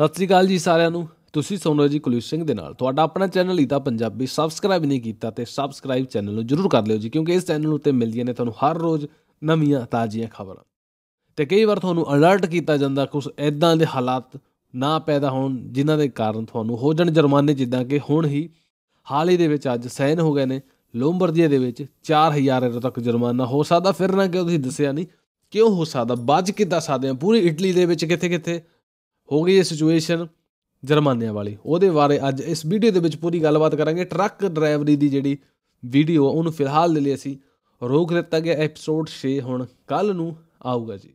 ਸਤਿ ਸ੍ਰੀ ਅਕਾਲ ਜੀ ਸਾਰਿਆਂ ਨੂੰ ਤੁਸੀਂ ਸੁਣ ਰਹੇ ਜੀ ਕੁਲਵੀਰ ਸਿੰਘ ਦੇ ਨਾਲ ਤੁਹਾਡਾ ਆਪਣਾ ਚੈਨਲ ਹੀ ਤਾਂ ਪੰਜਾਬੀ ਸਬਸਕ੍ਰਾਈਬ ਨਹੀਂ ਕੀਤਾ ਤੇ ਸਬਸਕ੍ਰਾਈਬ ਚੈਨਲ ਨੂੰ ਜਰੂਰ ਕਰ ਲਿਓ ਜੀ ਕਿਉਂਕਿ ਇਸ ਚੈਨਲ ਉੱਤੇ ਮਿਲਦੀਆਂ ਨੇ ਤੁਹਾਨੂੰ ਹਰ ਰੋਜ਼ ਨਵੀਆਂ ਤਾਜ਼ੀਆਂ ਖਬਰਾਂ ਤੇ ਕਈ ਵਾਰ ਤੁਹਾਨੂੰ ਅਲਰਟ ਕੀਤਾ ਜਾਂਦਾ ਕੁਝ ਐਦਾਂ ਦੇ ਹਾਲਾਤ ਨਾ ਪੈਦਾ ਹੋਣ ਜਿਨ੍ਹਾਂ ਦੇ ਕਾਰਨ ਤੁਹਾਨੂੰ ਹੋ ਜਾਣ ਜੁਰਮਾਨੇ ਜਿੱਦਾਂ ਕਿ ਹੁਣ ਹੀ ਹਾਲ ਹੀ ਦੇ ਵਿੱਚ ਅੱਜ ਸੈਨ ਹੋ ਗਏ ਨੇ ਲੋਂਬਰਦੀਆ ਦੇ ਵਿੱਚ 4000 ਰੁਪਏ ਤੱਕ ਜੁਰਮਾਨਾ ਹੋ ਸਕਦਾ ਫਿਰ ਨਾ ਕਿ ਤੁਸੀਂ ਦੱਸਿਆ ਨਹੀਂ ਕਿਉਂ ਹੋ ਸਕਦਾ ਬਾਜ ਕਿੱਦਾਂ ਸਕਦੇ ਆ ਪੂਰੀ ਇਟਲੀ ਦੇ ਵਿੱਚ ਕਿੱਥੇ ਕਿੱਥੇ ਹੋ ਗਈ ਇਹ ਸਿਚੁਏਸ਼ਨ ਜਰਮਾਨਿਆਂ ਵਾਲੀ ਉਹਦੇ ਬਾਰੇ ਅੱਜ ਇਸ ਵੀਡੀਓ ਦੇ ਵਿੱਚ ਪੂਰੀ ਗੱਲਬਾਤ ਕਰਾਂਗੇ ਟਰੱਕ ਡਰਾਈਵਰੀ ਦੀ ਜਿਹੜੀ ਵੀਡੀਓ ਉਹਨੂੰ ਫਿਲਹਾਲ ਦੇ ਲਈ ਅਸੀਂ ਰੋਕ ਦਿੱਤਾ ਗਿਆ ਐਪੀਸੋਡ 6 ਹੁਣ ਕੱਲ ਨੂੰ ਆਊਗਾ ਜੀ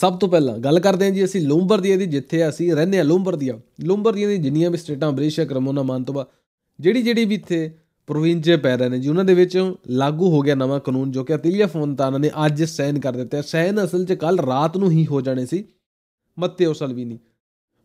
ਸਭ ਤੋਂ ਪਹਿਲਾਂ ਗੱਲ ਕਰਦੇ ਹਾਂ ਜੀ ਅਸੀਂ ਲੂੰਬਰਦੀਆ ਦੀ ਜਿੱਥੇ ਅਸੀਂ ਰਹਿੰਦੇ ਹਾਂ ਲੂੰਬਰਦੀਆ ਲੂੰਬਰਦੀਆ ਦੀ ਜਿੰਨੀਆਂ ਵੀ ਸਟੇਟਾਂ ਬਰੇਸ਼ਾ ਕਰਮੋਨਾ ਮਾਨਤੋਬਾ ਜਿਹੜੀ ਜਿਹੜੀ ਵੀ ਇੱਥੇ ਪ੍ਰੋਵਿੰਸ ਪੈ ਰਹੇ ਨੇ ਜੀ ਉਹਨਾਂ ਦੇ ਵਿੱਚ ਲਾਗੂ ਹੋ ਗਿਆ ਨਵਾਂ ਕਾਨੂੰਨ ਜੋ ਕਿ ਅਤਿਲਿਆ ਫੋਨਤਾਨਾ ਨੇ ਅੱਜ ਸਾਈਨ ਕਰ ਦਿੱਤਾ ਸਾਈਨ ਅਸਲ 'ਚ ਕੱਲ ਰਾਤ ਨੂੰ ਹੀ ਹੋ ਜਾਣੇ ਸੀ ਮੱਤੇਓ ਸਲਵੀਨੀ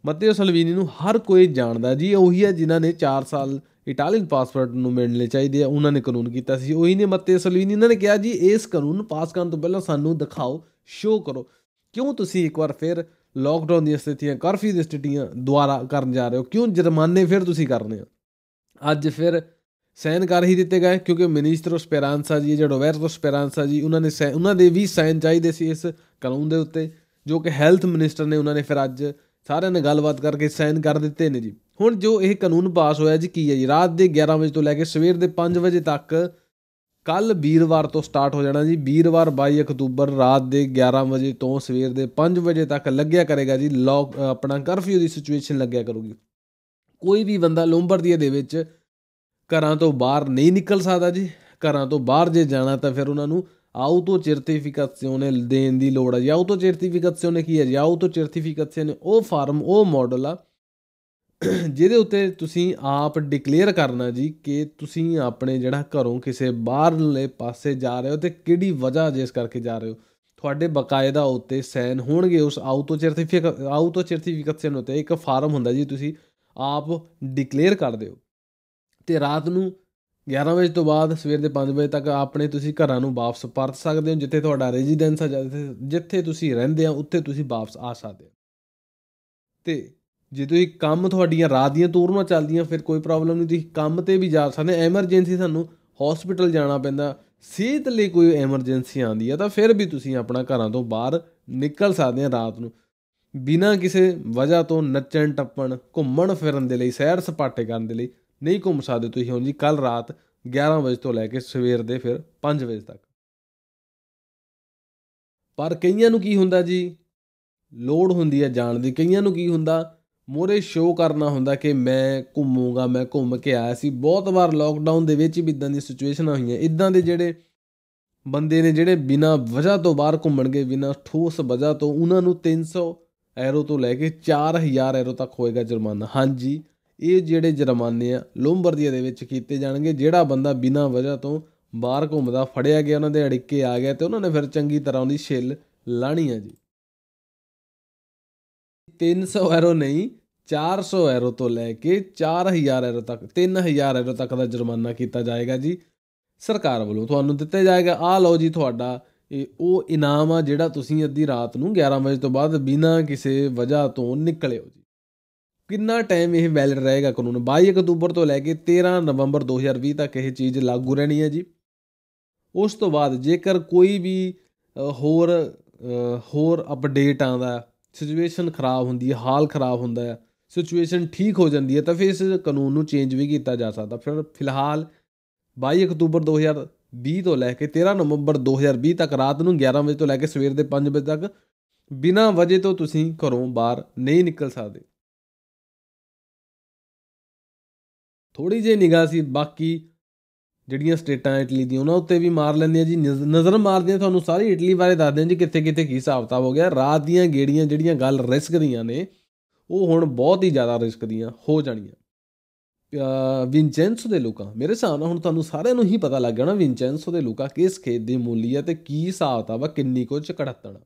ਮੱਤੇਓ ਸਲਵੀਨੀ ਨੂੰ ਹਰ ਕੋਈ ਜਾਣਦਾ ਜੀ ਉਹੀ ਹੈ ਜਿਨ੍ਹਾਂ ਨੇ 4 ਸਾਲ ਇਟਾਲੀਅਨ ਪਾਸਪੋਰਟ ਨੂੰ ਮਿਲਣੇ ਚਾਹੀਦੇ ਆ ਉਹਨਾਂ ਨੇ ਕਾਨੂੰਨ ਕੀਤਾ ਸੀ ਉਹੀ ਨੇ ਮੱਤੇ ਸਲਵੀਨੀ ਇਹਨਾਂ ਨੇ ਕਿਹਾ ਜੀ ਇਸ ਕਾਨੂੰਨ ਨੂੰ ਪਾਸ ਕਰਨ ਤੋਂ ਪਹਿਲਾਂ ਸਾਨੂੰ ਦਿਖਾਓ ਸ਼ੋਅ ਕਰੋ ਕਿਉਂ ਤੁਸੀਂ ਇੱਕ ਵਾਰ ਫਿਰ ਲਾਕਡਾਊਨ ਦੀਆਂ ਸਥਿਤੀਆਂ ਕਰਫਿਊ ਦੀਆਂ ਸਥਿਤੀਆਂ ਦੁਆਰਾ ਕਰਨ ਜਾ ਰਹੇ ਹੋ ਕਿਉਂ ਜੁਰਮਾਨੇ ਫਿਰ ਤੁਸੀਂ ਕਰਨੇ ਆ ਅੱਜ ਫਿਰ ਸਾਈਨ ਕਰ ਹੀ ਦਿੱਤੇ ਗਏ ਕਿਉਂਕਿ ਮਿਨਿਸਟਰ ਸਪੈਰਾਂਸਾ ਜੀ ਜਿਹੜਾ ਵੈਰਸ ਸਪੈਰਾਂਸਾ ਜੀ ਉਹਨਾਂ ਨੇ ਉਹਨਾਂ ਦੇ ਵੀ ਸਾਈਨ ਚਾਹੀਦੇ ਸੀ ਇਸ ਕਾਨੂੰਨ ਦੇ ਉੱਤੇ ਜੋ ਕਿ ਹੈਲਥ ਮਿਨਿਸਟਰ ਨੇ ਉਹਨਾਂ ਨੇ ਫਿਰ ਅੱਜ ਸਾਰਿਆਂ ਨੇ ਗੱਲਬਾਤ ਕਰਕੇ ਸਾਈਨ ਕਰ ਦਿੱਤੇ ਨੇ ਜੀ ਹੁਣ ਜੋ ਇਹ ਕਾਨੂੰਨ ਪਾਸ ਹੋਇਆ ਜੀ ਕੀ ਹੈ ਜੀ ਰਾਤ ਦੇ 11 ਵਜੇ ਤੋਂ ਲੈ ਕੇ ਸਵੇਰ ਦੇ 5 ਵਜੇ ਤੱਕ ਕੱਲ ਵੀਰਵਾਰ ਤੋਂ ਸਟਾਰਟ ਹੋ ਜਾਣਾ ਜੀ ਵੀਰਵਾਰ 22 ਅਕਤੂਬਰ ਰਾਤ ਦੇ 11 ਵਜੇ ਤੋਂ ਸਵੇਰ ਦੇ 5 ਵਜੇ ਤੱਕ ਲੱਗਿਆ ਕਰੇਗਾ ਜੀ ਲੋਕ ਆਪਣਾ ਕਰਫਿਊ ਦੀ ਸਿਚੁਏਸ਼ਨ ਲੱਗਿਆ ਕਰੂਗੀ ਕੋਈ ਵੀ ਬੰਦਾ ਲੋਂਬਰਦੀਆ ਦੇ ਵਿੱਚ ਘਰਾਂ ਤੋਂ ਬਾਹਰ ਨਹੀਂ ਨਿਕਲ ਸਕਦਾ ਜੀ ਘਰਾਂ ਤੋਂ ਬਾਹਰ ਜੇ ਜਾਣਾ ਤਾਂ ਫਿਰ ਉਹਨਾਂ ਨੂੰ ਆਊਟੋ ਸਰਟੀਫਿਕੇਸ਼ਨ ਦੇਣ ਦੀ ਲੋੜ ਹੈ ਜੀ ਆਊਟੋ ਸਰਟੀਫਿਕੇਸ਼ਨ ਕੀ ਹੈ ਜੀ ਆਊਟੋ ਸਰਟੀਫਿਕੇਸ਼ਨ ਉਹ ਫਾਰਮ ਉਹ ਮਾਡਲ ਆ ਜਿਹਦੇ ਉੱਤੇ ਤੁਸੀਂ ਆਪ ਡਿਕਲੇਅਰ ਕਰਨਾ ਜੀ ਕਿ ਤੁਸੀਂ ਆਪਣੇ ਜਿਹੜਾ ਘਰੋਂ ਕਿਸੇ ਬਾਹਰਲੇ ਪਾਸੇ ਜਾ ਰਹੇ ਹੋ ਤੇ ਕਿਹੜੀ ਵਜ੍ਹਾ ਜਿਸ ਕਰਕੇ ਜਾ ਰਹੇ ਹੋ ਤੁਹਾਡੇ ਬਕਾਇਦਾ ਉੱਤੇ ਸਾਈਨ ਹੋਣਗੇ ਉਸ ਆਊਟੋ ਸਰਟੀਫਿਕੇਟ ਸਰਟੀਫਿਕੇਟ ਸਰਟੀਫਿਕੇਸ਼ਨ ਉੱਤੇ ਇੱਕ ਫਾਰਮ ਹੁੰਦਾ ਜੀ ਤੁਸੀਂ ਆਪ ਡਿਕਲੇਅਰ ਕਰਦੇ ਹੋ ਤੇ ਰਾਤ ਨੂੰ 11 ਵਜੇ ਤੋਂ ਬਾਅਦ ਸਵੇਰ ਦੇ 5 ਵਜੇ ਤੱਕ ਆਪਣੇ ਤੁਸੀਂ ਘਰਾਂ ਨੂੰ ਵਾਪਸ ਪਰਤ ਸਕਦੇ ਹੋ ਜਿੱਥੇ ਤੁਹਾਡਾ ਰੈਜ਼ੀਡੈਂਸ ਆ ਜਿੱਥੇ ਤੁਸੀਂ ਰਹਿੰਦੇ ਆ ਉੱਥੇ ਤੁਸੀਂ ਵਾਪਸ ਆ ਸਕਦੇ ਹੋ ਤੇ ਜੇ ਤੁਸੀਂ ਕੰਮ ਤੁਹਾਡੀਆਂ ਰਾਤ ਦੀਆਂ ਟੂਰਨਾਂ ਚੱਲਦੀਆਂ ਫਿਰ ਕੋਈ ਪ੍ਰੋਬਲਮ ਨਹੀਂ ਤੁਸੀਂ ਕੰਮ ਤੇ ਵੀ ਜਾ ਸਕਦੇ ਐਮਰਜੈਂਸੀ ਸਾਨੂੰ ਹਸਪੀਟਲ ਜਾਣਾ ਪੈਂਦਾ ਸਿਹਤ ਲਈ ਕੋਈ ਐਮਰਜੈਂਸੀ ਆਂਦੀ ਆ ਤਾਂ ਫਿਰ ਵੀ ਤੁਸੀਂ ਆਪਣਾ ਘਰਾਂ ਤੋਂ ਬਾਹਰ ਨਿਕਲ ਸਕਦੇ ਆ ਰਾਤ ਨੂੰ ਬਿਨਾਂ ਕਿਸੇ ਵਜ੍ਹਾ ਤੋਂ ਨੱਚਣ ਟੱਪਣ ਘੁੰਮਣ ਫਿਰਨ ਦੇ ਲਈ ਸੈਰ ਸਪਾਟੇ ਕਰਨ ਦੇ ਲਈ ਨਹੀਂ ਘੁੰਮ ਸਕਦੇ ਤੁਸੀਂ ਹੁਣ ਜੀ ਕੱਲ ਰਾਤ 11 ਵਜੇ ਤੋਂ ਲੈ ਕੇ ਸਵੇਰ ਦੇ ਫਿਰ 5 ਵਜੇ ਤੱਕ ਪਰ ਕਈਆਂ ਨੂੰ ਕੀ ਹੁੰਦਾ ਜੀ ਲੋੜ ਹੁੰਦੀ ਹੈ ਜਾਣ ਦੀ ਕਈਆਂ ਨੂੰ ਕੀ ਹੁੰਦਾ ਮੋਰੇ ਸ਼ੋਅ ਕਰਨਾ ਹੁੰਦਾ ਕਿ ਮੈਂ ਘੁੰਮੂਗਾ ਮੈਂ ਘੁੰਮ ਕੇ ਆਇਆ ਸੀ ਬਹੁਤ ਵਾਰ ਲਾਕਡਾਊਨ ਦੇ ਵਿੱਚ ਵੀ ਇਦਾਂ ਦੀ ਸਿਚੁਏਸ਼ਨਾਂ ਹੋਈਆਂ ਇਦਾਂ ਦੇ ਜਿਹੜੇ ਬੰਦੇ ਨੇ ਜਿਹੜੇ ਬਿਨਾ ਵਜ੍ਹਾ ਤੋਂ ਬਾਹਰ ਘੁੰਮਣਗੇ ਬਿਨਾ ਠੋਸ ਵਜ੍ਹਾ ਤੋਂ ਉਹਨਾਂ ਨੂੰ 300 ਐਰੋ ਤੋਂ ਲੈ ਕੇ 4000 ਐਰੋ ਤੱਕ ਹੋਏਗਾ ਜੁਰਮਾਨਾ ਹਾਂਜੀ ਇਹ ਜਿਹੜੇ ਜੁਰਮਾਨੇ ਆ ਲੋਮਬਰਦੀਆ ਦੇ ਵਿੱਚ ਕੀਤੇ ਜਾਣਗੇ ਜਿਹੜਾ ਬੰਦਾ ਬਿਨਾਂ ਵਜ੍ਹਾ ਤੋਂ ਬਾਹਰ ਘੁੰਮਦਾ ਫੜਿਆ ਗਿਆ ਉਹਨਾਂ ਦੇ ਅੜਿੱਕੇ ਆ ਗਿਆ ਤੇ ਉਹਨਾਂ ਨੇ ਫਿਰ ਚੰਗੀ ਤਰ੍ਹਾਂ ਉਹਦੀ ਛਿੱਲ ਲਾਣੀ ਆ ਜੀ 300 ਐਰੋ ਨਹੀਂ 400 ਐਰੋ ਤੋਂ ਲੈ ਕੇ 4000 ਐਰੋ ਤੱਕ 3000 ਐਰੋ ਤੱਕ ਦਾ ਜੁਰਮਾਨਾ ਕੀਤਾ ਜਾਏਗਾ ਜੀ ਸਰਕਾਰ ਵੱਲੋਂ ਤੁਹਾਨੂੰ ਦਿੱਤੇ ਜਾਏਗਾ ਆ ਲਓ ਜੀ ਤੁਹਾਡਾ ਇਹ ਉਹ ਇਨਾਮ ਆ ਜਿਹੜਾ ਤੁਸੀਂ ਅੱਧੀ ਰਾਤ ਨੂੰ 11 ਵਜੇ ਤੋਂ ਬਾਅਦ ਬਿਨਾਂ ਕਿਸੇ ਵਜ੍ਹਾ ਤੋਂ ਨਿਕਲਿਓ ਜੀ ਕਿੰਨਾ ਟਾਈਮ ਇਹ ਵੈਲਿਡ ਰਹੇਗਾ ਕਾਨੂੰਨ 22 ਅਕਤੂਬਰ ਤੋਂ ਲੈ ਕੇ 13 ਨਵੰਬਰ 2020 ਤੱਕ ਇਹ ਚੀਜ਼ ਲਾਗੂ ਰਹਿਣੀ ਹੈ ਜੀ ਉਸ ਤੋਂ ਬਾਅਦ ਜੇਕਰ ਕੋਈ ਵੀ ਹੋਰ ਹੋਰ ਅਪਡੇਟ ਆਂਦਾ ਸਿਚੁਏਸ਼ਨ ਖਰਾਬ ਹੁੰਦੀ ਹੈ ਹਾਲ ਖਰਾਬ ਹੁੰਦਾ ਹੈ ਸਿਚੁਏਸ਼ਨ ਠੀਕ ਹੋ ਜਾਂਦੀ ਹੈ ਤਾਂ ਫਿਰ ਇਸ ਕਾਨੂੰਨ ਨੂੰ ਚੇਂਜ ਵੀ ਕੀਤਾ ਜਾ ਸਕਦਾ ਫਿਰ ਫਿਲਹਾਲ 22 ਅਕਤੂਬਰ 2020 ਤੋਂ ਲੈ ਕੇ 13 ਨਵੰਬਰ 2020 ਤੱਕ ਰਾਤ ਨੂੰ 11 ਵਜੇ ਤੋਂ ਲੈ ਕੇ ਸਵੇਰ ਦੇ 5 ਵਜੇ ਤੱਕ ਬਿਨਾਂ ਵਜੇ ਤੋਂ ਤੁਸੀਂ ਘਰੋਂ ਬਾਹਰ ਨਹੀਂ ਨਿਕਲ ਸਕਦੇ ਥੋੜੀ ਜਿਹੀ ਨਿਗਾਹ ਸੀ ਬਾਕੀ ਜਿਹੜੀਆਂ ਸਟੇਟਾਂ ਇਟਲੀ ਦੀਆਂ ਉਹਨਾਂ ਉੱਤੇ ਵੀ ਮਾਰ ਲੈਂਦੇ ਆ ਜੀ ਨਜ਼ਰ ਮਾਰਦੇ ਆ ਤੁਹਾਨੂੰ ਸਾਰੀ ਇਟਲੀ ਬਾਰੇ ਦੱਸਦੇ ਆ ਜੀ ਕਿੱਥੇ ਕਿੱਥੇ ਕੀ ਹਿਸਾਬਤਾ ਹੋ ਗਿਆ ਰਾਤ ਦੀਆਂ ਗੇੜੀਆਂ ਜਿਹੜੀਆਂ ਗੱਲ ਰਿਸਕ ਦੀਆਂ ਨੇ ਉਹ ਹੁਣ ਬਹੁਤ ਹੀ ਜ਼ਿਆਦਾ ਰਿਸਕ ਦੀਆਂ ਹੋ ਜਾਣੀਆਂ ਵਿਨਚੈਂਸੋ ਦੇ ਲੋਕਾਂ ਮੇਰੇ ਹਿਸਾਬ ਨਾਲ ਹੁਣ ਤੁਹਾਨੂੰ ਸਾਰਿਆਂ ਨੂੰ ਹੀ ਪਤਾ ਲੱਗ ਗਿਆ ਨਾ ਵਿਨਚੈਂਸੋ ਦੇ ਲੋਕਾਂ ਕਿਸ ਖੇਤ ਦੀ ਮੂਲੀ ਆ ਤੇ ਕੀ ਹਿਸਾਬਤਾ ਵਾ ਕਿੰਨੀ ਕੁ ਚਕੜਤਣਾ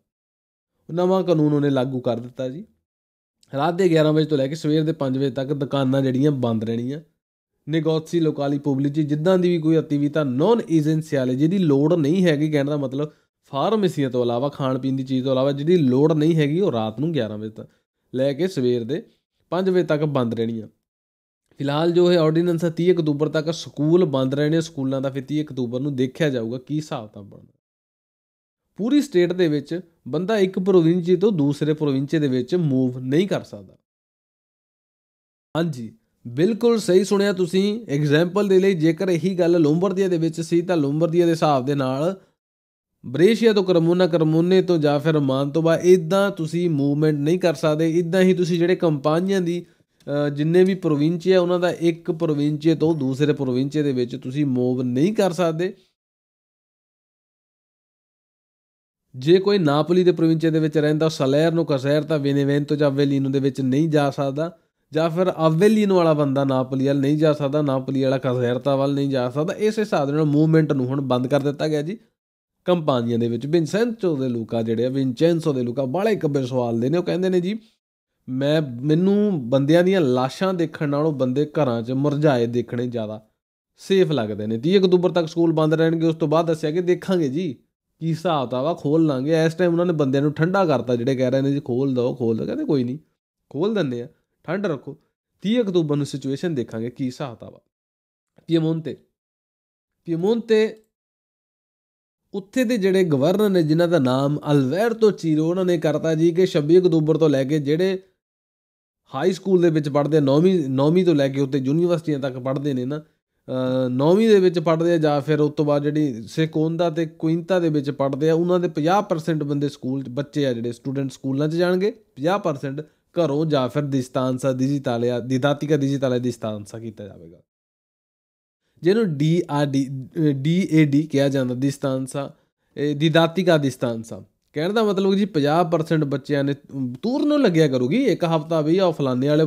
ਨਵਾਂ ਕਾਨੂੰਨ ਉਹਨੇ ਲਾਗੂ ਕਰ ਦਿੱਤਾ ਜੀ ਰਾਤ ਦੇ 11 ਵਜੇ ਤੋਂ ਲੈ ਕੇ ਸਵੇਰ ਦੇ 5 ਵਜੇ ਤੱਕ ਦੁਕਾਨਾਂ ਜਿਹੜੀਆਂ ਬੰਦ ਰਹਿਣੀਆਂ ਨਿਗੋਸੀ ਲੋਕਾਲੀ ਪਬਲਿਚੀ ਜਿੱਦਾਂ ਦੀ ਵੀ ਕੋਈ ਅਤੀਵਿਤਾ ਨੋਨ ਏਜੈਂਸੀਅਲ ਜਿਹਦੀ ਲੋੜ ਨਹੀਂ ਹੈਗੀ ਕਹਿਣ ਦਾ ਮਤਲਬ ਫਾਰਮੇਸੀਆਂ ਤੋਂ ਇਲਾਵਾ ਖਾਣ ਪੀਣ ਦੀ ਚੀਜ਼ ਤੋਂ ਇਲਾਵਾ ਜਿਹਦੀ ਲੋੜ ਨਹੀਂ ਹੈਗੀ ਉਹ ਰਾਤ ਨੂੰ 11 ਵਜੇ ਤੱਕ ਲੈ ਕੇ ਸਵੇਰ ਦੇ 5 ਵਜੇ ਤੱਕ ਬੰਦ ਰਹਿਣੀਆਂ ਫਿਲਹਾਲ ਜੋ ਇਹ ਆਰਡੀਨੈਂਸ ਹੈ 30 ਅਕਤੂਬਰ ਤੱਕ ਸਕੂਲ ਬੰਦ ਰਹਿਣੇ ਸਕੂਲਾਂ ਦਾ ਫਿਰ 30 ਅਕਤੂਬਰ ਨੂੰ ਦੇਖਿਆ ਜਾਊਗਾ ਕੀ ਹਿਸਾਬ ਤਾਂ ਬਣਦਾ ਪੂਰੀ ਸਟੇਟ ਦੇ ਵਿੱਚ ਬੰਦਾ ਇੱਕ ਪ੍ਰੋਵਿੰਸ ਤੋਂ ਦੂਸਰੇ ਪ੍ਰੋਵਿੰਸ ਦੇ ਵਿੱਚ ਮੂਵ ਨਹੀਂ ਕਰ ਸਕਦਾ ਹਾਂਜੀ ਬਿਲਕੁਲ ਸਹੀ ਸੁਣਿਆ ਤੁਸੀਂ ਐਗਜ਼ਾਮਪਲ ਦੇ ਲਈ ਜੇਕਰ ਇਹੀ ਗੱਲ ਲੋਂਬਰਦੀਆ ਦੇ ਵਿੱਚ ਸੀ ਤਾਂ ਲੋਂਬਰਦੀਆ ਦੇ ਹਿਸਾਬ ਦੇ ਨਾਲ ਬ੍ਰੇਸ਼ੀਆ ਤੋਂ ਕਰਮੋਨਾ ਕਰਮੋਨੇ ਤੋਂ ਜਾਂ ਫਿਰ ਮਾਨ ਤੋਂ ਬਾ ਇਦਾਂ ਤੁਸੀਂ ਮੂਵਮੈਂਟ ਨਹੀਂ ਕਰ ਸਕਦੇ ਇਦਾਂ ਹੀ ਤੁਸੀਂ ਜਿਹੜੇ ਕੰਪਾਨੀਆਂ ਦੀ ਜਿੰਨੇ ਵੀ ਆ ਉਹਨਾਂ ਦਾ ਇੱਕ ਪ੍ਰੋਵਿੰਸੀਏ ਤੋਂ ਦੂਸਰੇ ਪ੍ਰੋਵਿੰਸੀਏ ਦੇ ਵਿੱਚ ਤੁਸੀਂ ਮੂਵ ਨਹੀਂ ਕਰ ਸਕਦੇ ਜੇ ਕੋਈ ਨਾਪੋਲੀ ਦੇ ਪ੍ਰੋਵਿੰਸੀਏ ਦੇ ਵਿੱਚ ਰਹਿੰਦਾ ਸਲੇਰ ਨੂੰ ਕਸੈਰ ਤਾਂ ਵੇਨੇਵੇਨ ਤੋਂ ਜਾਂ ਵੇਲੀਨੋ ਦੇ ਵਿੱਚ ਨਹੀਂ ਜਾ ਸਕਦਾ ਜਾਂ ਫਿਰ ਅਵੇਲੀਨ ਵਾਲਾ ਬੰਦਾ ਨਾਪਲੀ ਵਾਲ ਨਹੀਂ ਜਾ ਸਕਦਾ ਨਾਪਲੀ ਵਾਲਾ ਕਜ਼ੈਰਤਾ ਵਾਲ ਨਹੀਂ ਜਾ ਸਕਦਾ ਇਸੇ ਹਿਸਾਬ ਨਾਲ ਮੂਵਮੈਂਟ ਨੂੰ ਹੁਣ ਬੰਦ ਕਰ ਦਿੱਤਾ ਗਿਆ ਜੀ ਕੰਪਾਨੀਆਂ ਦੇ ਵਿੱਚ ਵਿਨਸੈਂਟੋ ਦੇ ਲੂਕਾ ਜਿਹੜੇ ਆ ਵਿਨਚੈਂਸੋ ਦੇ ਲੂਕਾ ਬਾਲੇ ਕੱਬੇ ਸਵਾਲ ਦੇ ਨੇ ਉਹ ਕਹਿੰਦੇ ਨੇ ਜੀ ਮੈਂ ਮੈਨੂੰ ਬੰਦਿਆਂ ਦੀਆਂ ਲਾਸ਼ਾਂ ਦੇਖਣ ਨਾਲੋਂ ਬੰਦੇ ਘਰਾਂ 'ਚ ਮਰਜਾਏ ਦੇਖਣੇ ਜ਼ਿਆਦਾ ਸੇਫ ਲੱਗਦੇ ਨੇ 30 ਅਕਤੂਬਰ ਤੱਕ ਸਕੂਲ ਬੰਦ ਰਹਿਣਗੇ ਉਸ ਤੋਂ ਬਾਅਦ ਦੱਸਿਆ ਕਿ ਦੇਖਾਂਗੇ ਜੀ ਕੀ ਹਿਸਾਬ ਵਾ ਖੋਲ ਲਾਂਗੇ ਇਸ ਟਾਈਮ ਉਹਨਾਂ ਨੇ ਬੰਦਿਆਂ ਨੂੰ ਠੰਡਾ ਕਰਤਾ ਜਿਹੜੇ ਕਹਿ ਰਹੇ ਨੇ ਜੀ ਖੋਲ ਦੋ ਖੋਲ ਦੋ ਕਹਿੰਦੇ ਕੋਈ ਨਹੀਂ ਖੋਲ ਦਿੰਦੇ ਆ ਠੰਡ ਰੱਖੋ 30 ਅਕਤੂਬਰ ਨੂੰ ਸਿਚੁਏਸ਼ਨ ਦੇਖਾਂਗੇ ਕੀ ਹਿਸਾਬ ਵਾ ਪੀਮੋਂਤੇ ਪੀਮੋਂਤੇ ਉੱਥੇ ਦੇ ਜਿਹੜੇ ਗਵਰਨਰ ਨੇ ਜਿਨ੍ਹਾਂ ਦਾ ਨਾਮ ਤੋਂ ਚੀਰੋ ਉਹਨਾਂ ਨੇ ਕਰਤਾ ਜੀ ਕਿ 26 ਅਕਤੂਬਰ ਤੋਂ ਲੈ ਕੇ ਜਿਹੜੇ ਹਾਈ ਸਕੂਲ ਦੇ ਵਿੱਚ ਪੜ੍ਹਦੇ 9ਵੀਂ 9ਵੀਂ ਤੋਂ ਲੈ ਕੇ ਉੱਤੇ ਯੂਨੀਵਰਸਿਟੀਆਂ ਤੱਕ ਪੜ੍ਹਦੇ ਨੇ ਨਾ 9ਵੀਂ ਦੇ ਵਿੱਚ ਪੜ੍ਹਦੇ ਆ ਜਾਂ ਫਿਰ ਉਸ ਤੋਂ ਬਾਅਦ ਜਿਹੜੀ ਸੇਕੋਂਦਾ ਤੇ ਕੁਇੰਤਾ ਦੇ ਵਿੱਚ ਪੜ੍ਹਦੇ ਆ ਉਹਨਾਂ ਦੇ 50% ਬੰਦੇ ਸਕੂਲ ਬੱਚੇ ਆ ਜਿਹੜੇ ਸਟੂਡੈਂਟ ਸਕੂਲਾਂ 'ਚ ਜਾਣਗੇ 50% ਘਰੋਂ ਜਾਂ ਫਿਰ ਦਿਸਤਾਂਸਾ ਡਿਜੀਟਾਲਿਆ ਦਿਦਾਤਿਕਾ ਡਿਜੀਟਾਲਿਆ ਦਿਸਤਾਂਸਾ ਕੀਤਾ ਜਾਵੇਗਾ ਜਿਹਨੂੰ ਡੀ ਡੀ ਡੀਏਡੀ ਕਿਹਾ ਜਾਂਦਾ ਦਿਸਤਾਂਸਾ ਦਿਦਾਤਿਕਾ ਦਿਸਤਾਂਸਾ ਕਹਿਣ ਦਾ ਮਤਲਬ ਜੀ 50% ਬੱਚਿਆਂ ਨੇ ਤੂਰ ਨੂੰ ਲੱਗਿਆ ਕਰੂਗੀ ਇੱਕ ਹਫਤਾ ਵੀ ਆ ਫਲਾਣੇ ਵਾਲੇ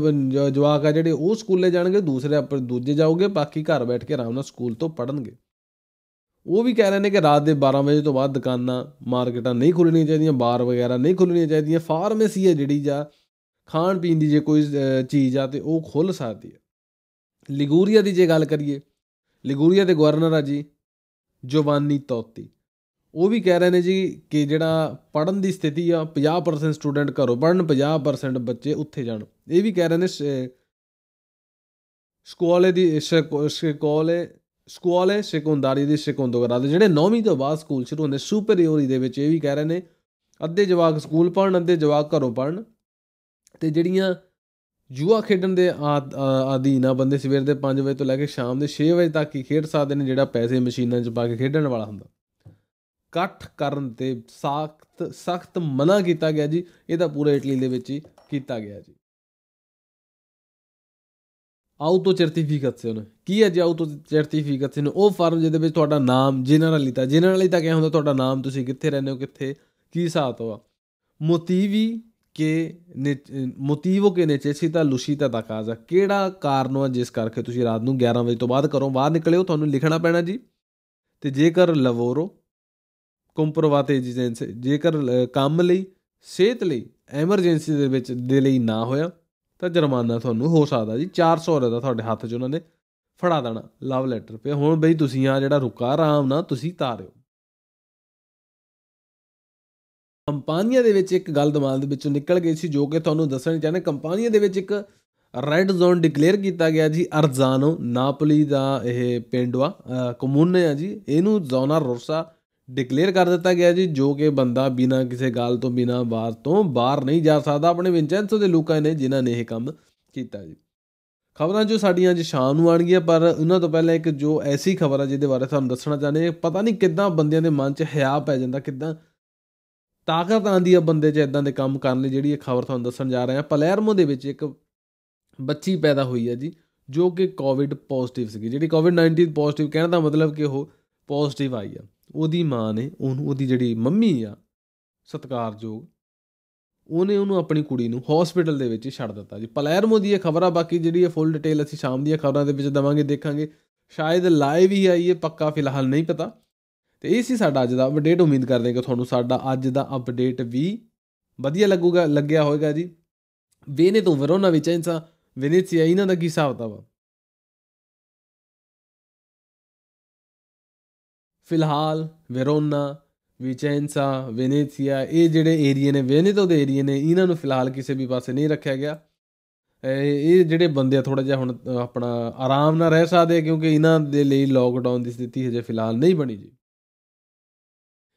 ਜਵਾਕ ਆ ਜਿਹੜੇ ਉਹ ਸਕੂਲੇ ਜਾਣਗੇ ਦੂਸਰੇ ਆਪਰ ਦੂਜੇ ਜਾਓਗੇ ਬਾਕੀ ਘਰ ਬੈਠ ਕੇ ਆਰਾਮ ਨਾਲ ਸਕੂਲ ਤੋਂ ਪੜਨਗੇ ਉਹ ਵੀ ਕਹਿ ਰਹੇ ਨੇ ਕਿ ਰਾਤ ਦੇ 12 ਵਜੇ ਤੋਂ ਬਾਅਦ ਦੁਕਾਨਾਂ ਮਾਰਕੀਟਾਂ ਨਹੀਂ ਖੁੱਲਣੀਆਂ ਚਾਹੀਦੀਆਂ ਬਾਰ ਵਗੈਰਾ ਨਹੀਂ ਖੁੱਲਣੀਆਂ ਚਾਹੀਦੀਆਂ ਫਾਰਮੇਸੀ ਹੈ ਜਿਹੜੀ ਜਾਂ ਖਾਣ ਪੀਣ ਦੀ ਜੇ ਕੋਈ ਚੀਜ਼ ਆ ਤੇ ਉਹ ਖੁੱਲ ਸਕਦੀ ਹੈ ਲਿਗੂਰੀਆ ਦੀ ਜੇ ਗੱਲ ਕਰੀਏ ਲਿਗੂਰੀਆ ਦੇ ਗਵਰਨਰ ਆ ਜੀ ਜੋਵਾਨੀ ਤੌਤੀ ਉਹ ਵੀ ਕਹਿ ਰਹੇ ਨੇ ਜੀ ਕਿ ਜਿਹੜਾ ਪੜਨ ਦੀ ਸਥਿਤੀ ਆ 50% ਸਟੂਡੈਂਟ ਘਰੋਂ ਪੜਨ 50% ਬੱਚੇ ਉੱਥੇ ਜਾਣ ਇਹ ਵੀ ਕਹਿ ਰਹੇ ਨੇ ਸਕੂਲੇ ਦੀ ਸਕੂਲੇ ਸਕੂਲੇ ਸੈਕੰਡਰੀ ਦੀ ਸੈਕੰਡੋ ਗਰਾਦ ਜਿਹੜੇ 9ਵੀਂ ਤੋਂ ਬਾਅਦ ਸਕੂਲ ਸ਼ੁਰੂ ਹੁੰਦੇ ਸੁਪਰੀਓਰੀ ਦੇ ਵਿੱਚ ਇਹ ਵੀ ਕਹਿ ਰਹੇ ਨੇ ਅੱਧੇ ਜਵਾਕ ਸਕੂਲ ਪੜਨ ਅੱਧੇ ਜਵਾਕ ਘਰੋਂ ਪੜਨ ਤੇ ਜਿਹੜੀਆਂ ਜੂਆ ਖੇਡਣ ਦੇ ਆਦੀ ਨਾ ਬੰਦੇ ਸਵੇਰ ਦੇ 5 ਵਜੇ ਤੋਂ ਲੈ ਕੇ ਸ਼ਾਮ ਦੇ 6 ਵਜੇ ਤੱਕ ਹੀ ਖੇਡ ਸਕਦੇ ਨੇ ਜਿਹੜਾ ਪੈਸੇ ਮਸ਼ੀਨਾਂ 'ਚ ਪਾ ਕੇ ਖੇਡਣ ਵਾਲਾ ਹੁੰਦਾ ਇਕੱਠ ਕਰਨ ਤੇ ਸਖਤ ਸਖਤ ਮਨਾ ਕੀਤਾ ਗਿਆ ਜੀ ਇਹ ਤਾਂ ਪੂਰੇ ਇਟਲੀ ਦੇ ਵਿੱਚ ਹੀ ਕੀਤਾ ਗਿਆ ਜੀ ਆਉਟੋ ਸਰਟੀਫਿਕੇਸ਼ਨ ਕੀ ਹੈ ਜੀ ਸਰਟੀਫਿਕੇਟ ਸਰਟੀਫਿਕੇਸ਼ਨ ਉਹ ਫਾਰਮ ਜਿਹਦੇ ਵਿੱਚ ਤੁਹਾਡਾ ਨਾਮ ਤਾਂ ਲਿਤਾ ਲਈ ਤਾਂ ਕਿਹਾ ਹੁੰਦਾ ਤੁਹਾਡਾ ਨਾਮ ਤੁਸੀਂ ਕਿੱਥੇ ਰਹਿੰਦੇ ਹੋ ਕਿੱਥੇ ਕੀ ਸਾਥ ਹੋ ਮੋਤੀਵੀ ਕਿ ਮੋਟਿਵ ਕੇ ਨੇਚੇਸੀਤਾ ਲੁਸ਼ੀਤਾ ਦਾ ਕਾਜ਼ਾ ਕਿਹੜਾ ਕਾਰਨ ਹੈ ਜਿਸ ਕਰਕੇ ਤੁਸੀਂ ਰਾਤ ਨੂੰ 11 ਵਜੇ ਤੋਂ ਬਾਅਦ ਘਰੋਂ ਬਾਹਰ ਨਿਕਲੇ ਹੋ ਤੁਹਾਨੂੰ ਲਿਖਣਾ ਪੈਣਾ ਜੀ ਤੇ ਜੇਕਰ ਲਵੋਰੋ ਕੰਪਰਵਾਤੇ ਜਿਜੈਂਸ ਜੇਕਰ ਕੰਮ ਲਈ ਸਿਹਤ ਲਈ ਐਮਰਜੈਂਸੀ ਦੇ ਵਿੱਚ ਦੇ ਲਈ ਨਾ ਹੋਇਆ ਤਾਂ ਜੁਰਮਾਨਾ ਤੁਹਾਨੂੰ ਹੋ ਸਕਦਾ ਜੀ 400 ਰੁਪਏ ਦਾ ਤੁਹਾਡੇ ਹੱਥ 'ਚ ਉਹਨਾਂ ਨੇ ਫੜਾ ਦੇਣਾ ਲਵ ਲੈਟਰ ਪੇ ਹੁਣ ਬਈ ਤੁਸੀਂ ਆ ਜਿਹੜਾ ਰੁਕਾ ਆਰਾਮ ਨਾਲ ਤੁਸੀਂ ਤਾਰਿਓ ਕੰਪਨੀਆਂ ਦੇ ਵਿੱਚ ਇੱਕ ਗੱਲ ਦਿਮਾਗ ਦੇ ਵਿੱਚੋਂ ਨਿਕਲ ਗਈ ਸੀ ਜੋ ਕਿ ਤੁਹਾਨੂੰ ਦੱਸਣੀ ਚਾਹੁੰਦਾ ਕੰਪਨੀਆਂ ਦੇ ਵਿੱਚ ਇੱਕ ਰੈੱਡ ਜ਼ੋਨ ਡਿਕਲੇਅਰ ਕੀਤਾ ਗਿਆ ਜੀ ਅਰਜ਼ਾਨੋ ਨਾਪਲੀ ਦਾ ਇਹ ਪਿੰਡਵਾ ਕਮੂਨੇ ਆ ਜੀ ਇਹਨੂੰ ਜ਼ੋਨਾ ਰੋਸਾ ਡਿਕਲੇਅਰ ਕਰ ਦਿੱਤਾ ਗਿਆ ਜੀ ਜੋ ਕਿ ਬੰਦਾ ਬਿਨਾ ਕਿਸੇ ਗੱਲ ਤੋਂ ਬਿਨਾ ਬਾਹਰ ਤੋਂ ਬਾਹਰ ਨਹੀਂ ਜਾ ਸਕਦਾ ਆਪਣੇ ਵਿੰਚੈਂਸੋ ਦੇ ਲੋਕਾਂ ਨੇ ਜਿਨ੍ਹਾਂ ਨੇ ਇਹ ਕੰਮ ਕੀਤਾ ਜੀ ਖਬਰਾਂ ਜੋ ਸਾਡੀਆਂ ਅੱਜ ਸ਼ਾਮ ਨੂੰ ਆਣਗੀਆਂ ਪਰ ਉਹਨਾਂ ਤੋਂ ਪਹਿਲਾਂ ਇੱਕ ਜੋ ਐਸੀ ਖਬਰ ਆ ਜਿਹਦੇ ਬਾਰੇ ਤੁਹਾਨੂੰ ਦੱਸਣਾ ਚਾਹੁੰਦੇ ਪਤਾ ਨਹੀਂ ਕਿਦਾਂ ਬੰਦਿਆਂ ਦੇ ਮਨ 'ਚ ਹਿਆ ਪੈ ਜਾਂਦਾ ਕਿਦਾਂ ਤਾਕਤ ਆਂਦੀ ਆ ਬੰਦੇ 'ਚ ਇਦਾਂ ਦੇ ਕੰਮ ਕਰਨ ਲਈ ਜਿਹੜੀ ਇਹ ਖਬਰ ਤੁਹਾਨੂੰ ਦੱਸਣ ਜਾ ਰਹੇ ਆ ਪਲੇਰਮੋ ਦੇ ਵਿੱਚ ਇੱਕ ਬੱਚੀ ਪੈਦਾ ਹੋਈ ਆ ਜੀ ਜੋ ਕਿ ਕੋਵਿਡ ਪੋਜ਼ਿਟਿਵ ਸੀਗੀ ਜਿਹੜੀ ਕੋਵਿਡ-19 ਪੋਜ਼ਿਟਿਵ ਕਹਿਣ ਦਾ ਮਤਲਬ ਕਿ ਉਹ ਪੋਜ਼ਿਟਿਵ ਆਈ ਆ ਉਹਦੀ ਮਾਂ ਨੇ ਉਹਨੂੰ ਉਹਦੀ ਜਿਹੜੀ ਮੰਮੀ ਆ ਸਤਕਾਰਯੋਗ ਉਹਨੇ ਉਹਨੂੰ ਆਪਣੀ ਕੁੜੀ ਨੂੰ ਹਸਪੀਟਲ ਦੇ ਵਿੱਚ ਛੱਡ ਦਿੱਤਾ ਜੀ ਪਲੇਰਮੋ ਦੀ ਇਹ ਖਬਰ ਆ ਬਾਕੀ ਜਿਹੜੀ ਇਹ ਫੁੱਲ ਡਿਟੇਲ ਅਸੀਂ ਸ਼ਾਮ ਦੀਆਂ ਖਬਰਾਂ ਦੇ ਵਿੱਚ ਦਵਾਂਗੇ ਦੇਖਾਂਗੇ ਸ਼ਾਇਦ ਲਾਈਵ ਹੀ ਆਈਏ ਪੱਕਾ ਫਿਲਹਾਲ ਨਹੀਂ ਪਤਾ ਤੇ ਇਹ ਸੀ ਸਾਡਾ ਅੱਜ ਦਾ ਅਪਡੇਟ ਉਮੀਦ ਕਰਦੇ ਹਾਂ ਕਿ ਤੁਹਾਨੂੰ ਸਾਡਾ ਅੱਜ ਦਾ ਅਪਡੇਟ ਵੀ ਵਧੀਆ ਲੱਗੂਗਾ ਲੱਗਿਆ ਹੋਵੇਗਾ ਜੀ ਵੇਨੇ ਤੋਂ ਵਰੋਨਾ ਵਿੱਚ ਇੰਸਾ ਵੈਨੇਸੀਆ ਇਹਨਾਂ ਦਾ ਕੀ ਹਿਸਾਬ ਵਾ ਫਿਲਹਾਲ ਵੈਰੋਨਾ ਵਿਚੈਂਸਾ ਵੈਨੇਸੀਆ ਇਹ ਜਿਹੜੇ ਏਰੀਆ ਨੇ ਵੈਨੇਤੋ ਦੇ ਏਰੀਆ ਨੇ ਇਹਨਾਂ ਨੂੰ ਫਿਲਹਾਲ ਕਿਸੇ ਵੀ ਪਾਸੇ ਨਹੀਂ ਰੱਖਿਆ ਗਿਆ ਇਹ ਜਿਹੜੇ ਬੰਦੇ ਆ ਥੋੜਾ ਜਿਹਾ ਹੁਣ ਆਪਣਾ ਆਰਾਮ ਨਾਲ ਰਹਿ ਸਕਦੇ ਕਿਉਂਕਿ ਇਹਨਾਂ ਦੇ ਲਈ ਲੋਕਡਾਊਨ ਦੀ ਸਥਿਤੀ ਹਜੇ ਫਿਲਹਾਲ ਨਹੀਂ ਬਣੀ ਜੀ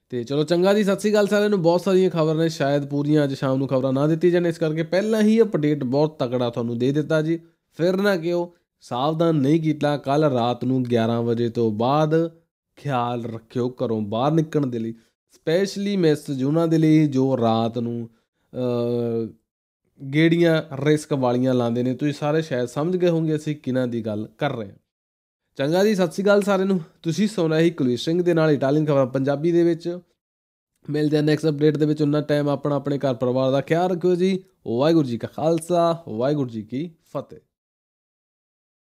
ਤੇ ਚਲੋ ਚੰਗਾ ਜੀ ਸਤਿ ਸ੍ਰੀ ਅਕਾਲ ਸਾਰਿਆਂ ਨੂੰ ਬਹੁਤ ਸਾਰੀਆਂ ਖਬਰਾਂ ਨੇ ਸ਼ਾਇਦ ਪੂਰੀਆਂ ਅੱਜ ਸ਼ਾਮ ਨੂੰ ਖਬਰਾਂ ਨਾ ਦਿੱਤੀ ਜਾਣ ਇਸ ਕਰਕੇ ਪਹਿਲਾਂ ਹੀ ਅਪਡੇਟ ਬਹੁਤ ਤਕੜਾ ਤੁਹਾਨੂੰ ਦੇ ਦਿੱਤਾ ਜੀ ਫਿਰ ਨਾ ਕਿਉ ਸਾਵਧਾਨ ਨਹੀਂ ਕੀਤਾ ਕੱਲ ਰਾਤ ਨੂੰ 11 ਵਜੇ ਤੋਂ ਬਾਅਦ ਖਿਆਲ ਰੱਖਿਓ ਘਰੋਂ ਬਾਹਰ ਨਿਕਲਣ ਦੇ ਲਈ ਸਪੈਸ਼ਲੀ ਮੈਸੇਜ ਉਹਨਾਂ ਦੇ ਲਈ ਜੋ ਰਾਤ ਨੂੰ ਗੇੜੀਆਂ ਰਿਸਕ ਵਾਲੀਆਂ ਲਾਉਂਦੇ ਨੇ ਤੁਸੀਂ ਸਾਰੇ ਸ਼ਾਇਦ ਸਮਝ ਗਏ ਹੋਵੋਗੇ ਅਸੀਂ ਕਿਨਾਂ ਦੀ ਗੱਲ ਕਰ ਰਹੇ ਹਾਂ ਚੰਗਾ ਜੀ ਸਤਿ ਸ਼੍ਰੀ ਅਕਾਲ ਸਾਰਿਆਂ ਨੂੰ ਤੁਸੀਂ ਰਹੇ ਹੀ ਕੁਲਵੀਰ ਸਿੰਘ ਦੇ ਨਾਲ ਇਟਾਲੀਅਨ ਖਬਰਾਂ ਪੰਜਾਬੀ ਦੇ ਵਿੱਚ ਮਿਲਦੇ ਹਾਂ ਨੈਕਸਟ ਅਪਡੇਟ ਦੇ ਵਿੱਚ ਉਹਨਾਂ ਟਾਈਮ ਆਪਣਾ ਆਪਣੇ ਘਰ ਪਰਿਵਾਰ ਦਾ ਖਿਆਲ ਰੱਖਿਓ ਜੀ ਵਾਹਿਗੁਰੂ ਜੀ ਕਾ ਖਾਲਸਾ ਵਾਹਿਗੁਰੂ ਜੀ ਕੀ ਫਤਿਹ